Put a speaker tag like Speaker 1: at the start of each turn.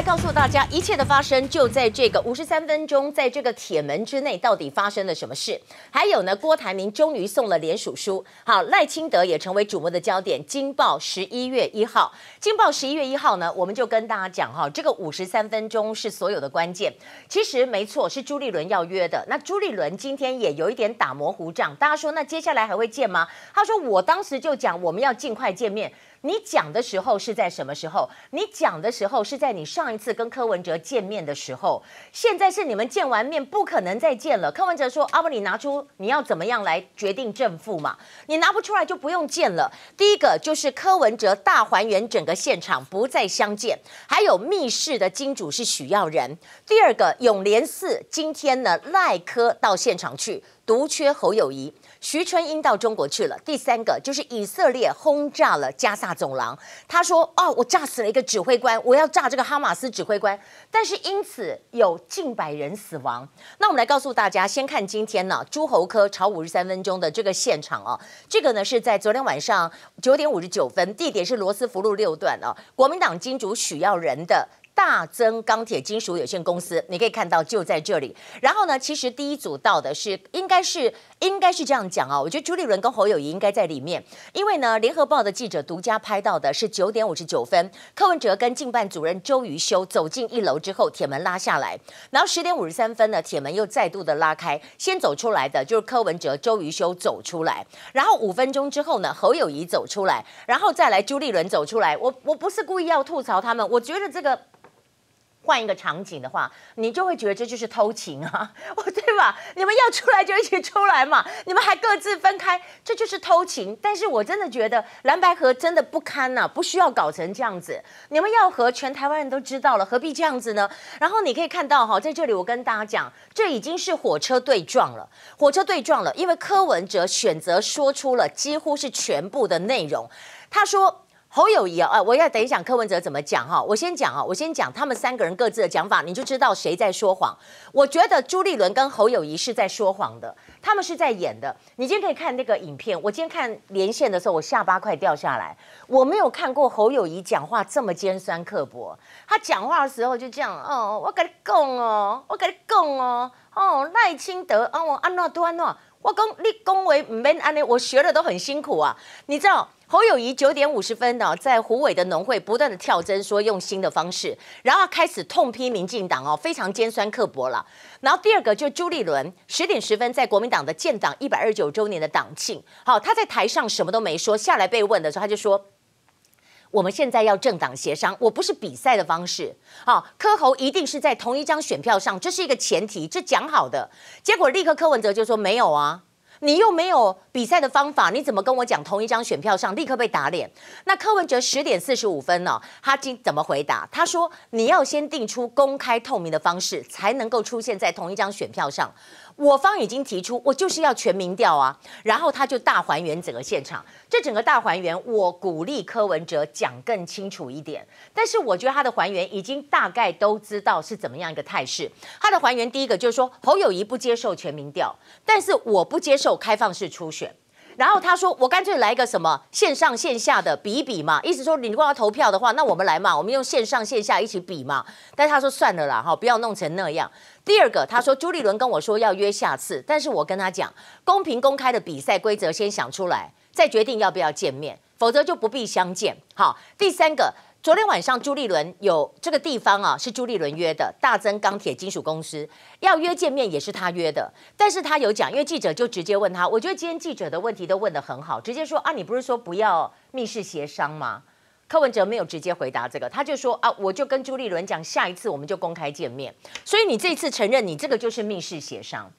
Speaker 1: 来告诉大家，一切的发生就在这个五十三分钟，在这个铁门之内，到底发生了什么事？还有呢，郭台铭终于送了联署书。好，赖清德也成为瞩目的焦点。金报十一月一号，金报十一月一号呢，我们就跟大家讲哈，这个五十三分钟是所有的关键。其实没错，是朱立伦要约的。那朱立伦今天也有一点打模糊仗，大家说那接下来还会见吗？他说我当时就讲，我们要尽快见面。你讲的时候是在什么时候？你讲的时候是在你上一次跟柯文哲见面的时候。现在是你们见完面，不可能再见了。柯文哲说：“阿不，你拿出你要怎么样来决定正负嘛？你拿不出来就不用见了。”第一个就是柯文哲大还原整个现场，不再相见。还有密室的金主是许耀仁。第二个永联寺今天呢，赖科到现场去，独缺侯友谊。徐春英到中国去了。第三个就是以色列轰炸了加萨走廊。他说：“哦，我炸死了一个指挥官，我要炸这个哈马斯指挥官。”但是因此有近百人死亡。那我们来告诉大家，先看今天呢，诸侯科朝五十三分钟的这个现场哦，这个呢是在昨天晚上九点五十九分，地点是罗斯福路六段哦，国民党金主许耀仁的。大增钢铁金属有限公司，你可以看到就在这里。然后呢，其实第一组到的是，应该是应该是这样讲啊。我觉得朱立伦跟侯友谊应该在里面，因为呢，联合报的记者独家拍到的是九点五十九分，柯文哲跟进办主任周瑜修走进一楼之后，铁门拉下来，然后十点五十三分呢，铁门又再度的拉开，先走出来的就是柯文哲、周瑜修走出来，然后五分钟之后呢，侯友谊走出来，然后再来朱立伦走出来。我我不是故意要吐槽他们，我觉得这个。换一个场景的话，你就会觉得这就是偷情啊，哦 对吧？你们要出来就一起出来嘛，你们还各自分开，这就是偷情。但是我真的觉得蓝白河真的不堪呐，不需要搞成这样子。你们要和全台湾人都知道了，何必这样子呢？然后你可以看到哈，在这里我跟大家讲，这已经是火车对撞了，火车对撞了，因为柯文哲选择说出了几乎是全部的内容，他说。侯友谊啊，我要等一下柯文哲怎么讲哈？我先讲啊，我先讲他们三个人各自的讲法，你就知道谁在说谎。我觉得朱立伦跟侯友谊是在说谎的，他们是在演的。你今天可以看那个影片，我今天看连线的时候，我下巴快掉下来。我没有看过侯友谊讲话这么尖酸刻薄，他讲话的时候就这样，哦，我跟你讲哦，我跟你讲哦。哦，赖清德哦，我安诺都安诺，我讲立功为唔变安尼，我学的都很辛苦啊。你知道侯友谊九点五十分哦，在胡伟的农会不断的跳针，说用新的方式，然后开始痛批民进党哦，非常尖酸刻薄了。然后第二个就朱立伦十点十分在国民党的建党一百二十九周年的党庆，好他在台上什么都没说，下来被问的时候他就说。我们现在要政党协商，我不是比赛的方式。好，柯侯一定是在同一张选票上，这是一个前提，这讲好的。结果立刻柯文哲就说没有啊。你又没有比赛的方法，你怎么跟我讲同一张选票上立刻被打脸？那柯文哲十点四十五分呢？他今怎么回答？他说你要先定出公开透明的方式，才能够出现在同一张选票上。我方已经提出，我就是要全民调啊。然后他就大还原整个现场，这整个大还原，我鼓励柯文哲讲更清楚一点。但是我觉得他的还原已经大概都知道是怎么样一个态势。他的还原第一个就是说侯友谊不接受全民调，但是我不接受。有开放式初选，然后他说我干脆来一个什么线上线下的比一比嘛，意思说你如果要投票的话，那我们来嘛，我们用线上线下一起比嘛。但他说算了啦，哈，不要弄成那样。第二个，他说朱立伦跟我说要约下次，但是我跟他讲公平公开的比赛规则先想出来，再决定要不要见面，否则就不必相见。好，第三个。昨天晚上朱立伦有这个地方啊，是朱立伦约的大增钢铁金属公司要约见面，也是他约的。但是他有讲，因为记者就直接问他，我觉得今天记者的问题都问的很好，直接说啊，你不是说不要密室协商吗？柯文哲没有直接回答这个，他就说啊，我就跟朱立伦讲，下一次我们就公开见面。所以你这次承认，你这个就是密室协商。